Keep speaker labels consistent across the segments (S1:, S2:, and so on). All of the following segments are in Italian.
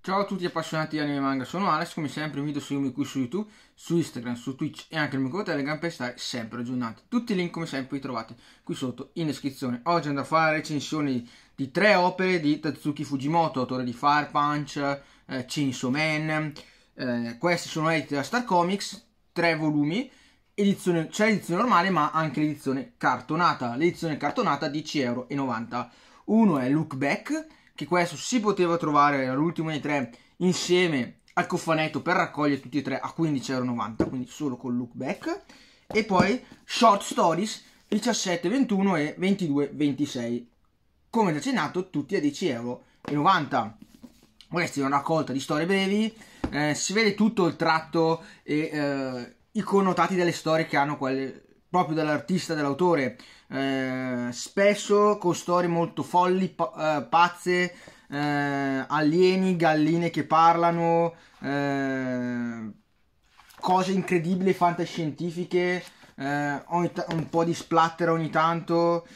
S1: Ciao a tutti appassionati di anime e manga, sono Alex, come sempre un video seguimi qui su YouTube, su Instagram, su Twitch e anche il mio canale Telegram per stare sempre aggiornati. Tutti i link come sempre li trovate qui sotto in descrizione. Oggi andrò a fare la recensione di tre opere di Tatsuki Fujimoto, autore di Fire Punch, eh, Chainsaw Man, eh, questi sono editi da Star Comics, tre volumi, edizione, c'è l'edizione normale ma anche l'edizione cartonata. L'edizione cartonata 10,90 euro. Uno è Look Back, che questo si poteva trovare all'ultimo dei tre insieme al cofanetto per raccogliere tutti e tre a 15,90 euro, quindi solo con Look Back. E poi Short Stories 17, 21 e 22, 26. Come accennato, tutti a 10,90 euro. Questa è una raccolta di storie brevi, eh, si vede tutto il tratto e eh, i connotati delle storie che hanno quelle, proprio dell'artista, dell'autore, eh, spesso con storie molto folli, pa- eh, pazze, eh, alieni, galline che parlano, eh, cose incredibili, fantascientifiche, eh, t- un po' di splatter ogni tanto,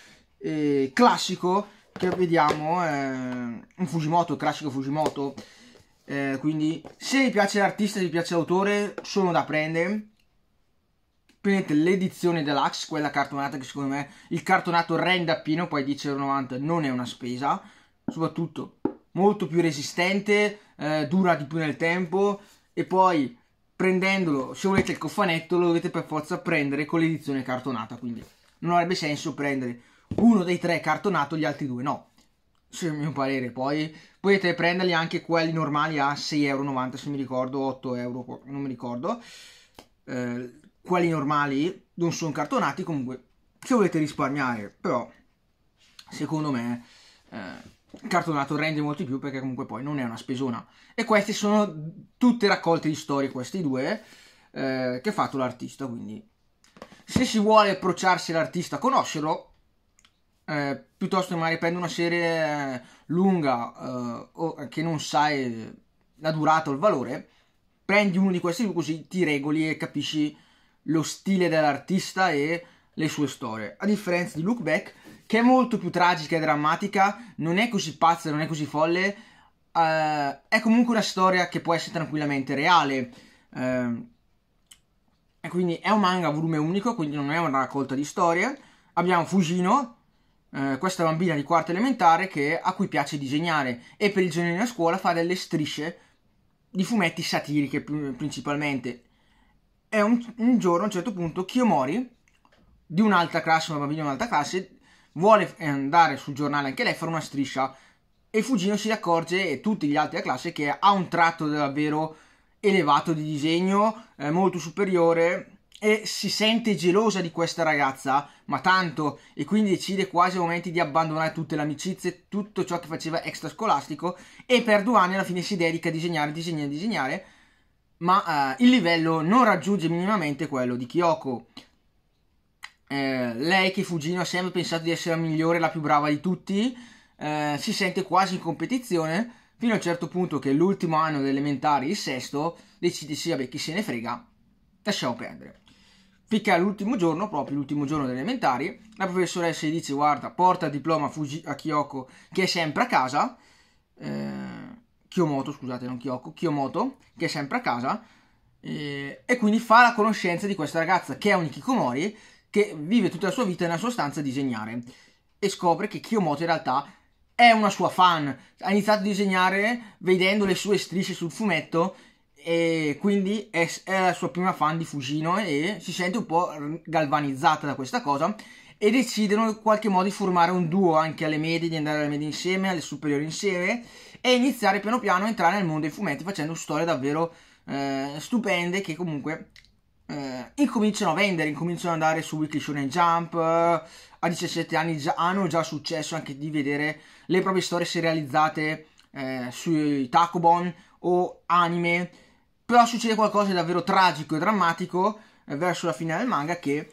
S1: classico che vediamo, eh, un Fujimoto, classico Fujimoto. quindi se vi piace l'artista, se vi piace l'autore, sono da prendere prendete l'edizione deluxe, quella cartonata che secondo me il cartonato rende appieno, poi 10,90€ non è una spesa, soprattutto molto più resistente, eh, dura di più nel tempo e poi prendendolo, se volete il cofanetto lo dovete per forza prendere con l'edizione cartonata, quindi non avrebbe senso prendere uno dei tre cartonato, gli altri due no. Se il mio parere, poi potete prenderli anche quelli normali a 6,90€ se mi ricordo, 8€, non mi ricordo. Eh, quelli normali non sono cartonati, comunque se volete risparmiare, però secondo me eh, cartonato rende molto più perché comunque poi non è una spesona. E queste sono tutte raccolte di storie, questi due, eh, che ha fatto l'artista, quindi se si vuole approcciarsi all'artista, conoscerlo, eh, piuttosto che magari prendere una serie eh, lunga eh, o, che non sai eh, la durata o il valore, prendi uno di questi due così ti regoli e capisci lo stile dell'artista e le sue storie. A differenza di Look Back, che è molto più tragica e drammatica, non è così pazza, non è così folle, uh, è comunque una storia che può essere tranquillamente reale. Uh, e quindi è un manga a volume unico, quindi non è una raccolta di storie. Abbiamo Fujino, uh, questa bambina di quarta elementare che, a cui piace disegnare e per il genere a scuola fa delle strisce di fumetti satiriche principalmente e un, un, giorno a un certo punto Kiyomori di un'altra classe, una bambina di un'altra classe, vuole eh, andare sul giornale anche lei a fare una striscia e Fugino si accorge e tutti gli altri della classe che ha un tratto davvero elevato di disegno, eh, molto superiore e si sente gelosa di questa ragazza, ma tanto, e quindi decide quasi a momenti di abbandonare tutte le amicizie, tutto ciò che faceva extrascolastico e per due anni alla fine si dedica a disegnare, disegnare, disegnare ma eh, il livello non raggiunge minimamente quello di Kyoko. Eh, lei che Fugino ha sempre pensato di essere la migliore, la più brava di tutti, eh, si sente quasi in competizione fino a un certo punto che l'ultimo anno delle elementari, il sesto, decide sì, vabbè, chi se ne frega, lasciamo perdere. Finché all'ultimo giorno, proprio l'ultimo giorno delle elementari, la professoressa gli dice guarda, porta il diploma a, Fugi- a Kyoko che è sempre a casa, eh, Kiyomoto, scusate, non Kyoko, Kiyomoto, che è sempre a casa, eh, e quindi fa la conoscenza di questa ragazza che è un Ikikomori, che vive tutta la sua vita nella sua stanza a disegnare, e scopre che Kiyomoto in realtà è una sua fan, ha iniziato a disegnare vedendo le sue strisce sul fumetto e quindi è, è la sua prima fan di Fujino e si sente un po' galvanizzata da questa cosa e decidono in qualche modo di formare un duo anche alle medie, di andare alle medie insieme, alle superiori insieme e iniziare piano piano a entrare nel mondo dei fumetti facendo storie davvero eh, stupende che comunque eh, incominciano a vendere, incominciano ad andare su Weekly Shonen Jump, eh, a 17 anni già, hanno già successo anche di vedere le proprie storie serializzate eh, sui Takobon o anime però succede qualcosa di davvero tragico e drammatico eh, verso la fine del manga che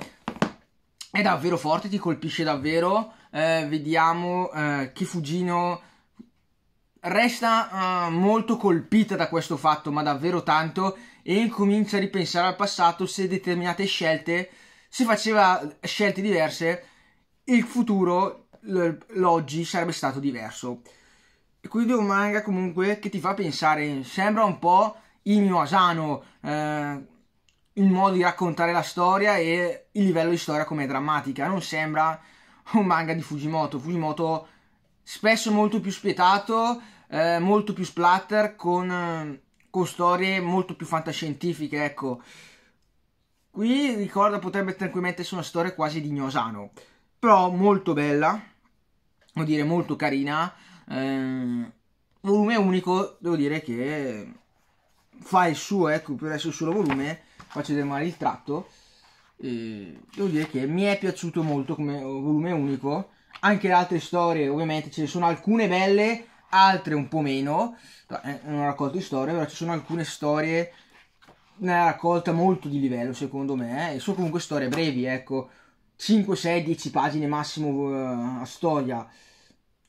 S1: è davvero forte, ti colpisce davvero. Eh, vediamo eh, che Fugino resta eh, molto colpita da questo fatto, ma davvero tanto, e incomincia a ripensare al passato se determinate scelte, se faceva scelte diverse, il futuro, l'oggi sarebbe stato diverso. E quindi è un manga comunque che ti fa pensare, sembra un po' Imio Asano, eh, il modo di raccontare la storia e il livello di storia come drammatica. Non sembra un manga di Fujimoto. Fujimoto spesso molto più spietato, eh, molto più splatter, con, con, storie molto più fantascientifiche, ecco. Qui ricorda potrebbe tranquillamente essere una storia quasi di Gnosano, però molto bella, devo dire molto carina, eh, volume unico, devo dire che fa il suo, ecco, per essere il solo volume, faccio vedere magari il tratto, e devo dire che mi è piaciuto molto come volume unico, anche le altre storie ovviamente ce ne sono alcune belle, altre un po' meno, è una raccolta di storie, però ci sono alcune storie, una raccolta molto di livello secondo me, eh, e sono comunque storie brevi, ecco, 5, 6, 10 pagine massimo eh, a storia,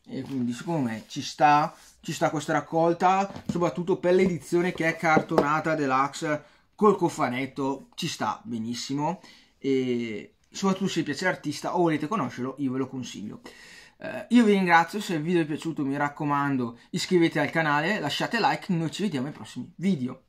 S1: e quindi secondo me ci sta, ci sta questa raccolta, soprattutto per l'edizione che è cartonata deluxe col cofanetto, ci sta benissimo e soprattutto se piace l'artista o volete conoscerlo io ve lo consiglio. Eh, io vi ringrazio, se il video è piaciuto mi raccomando iscrivetevi al canale, lasciate like, noi ci vediamo ai prossimi video.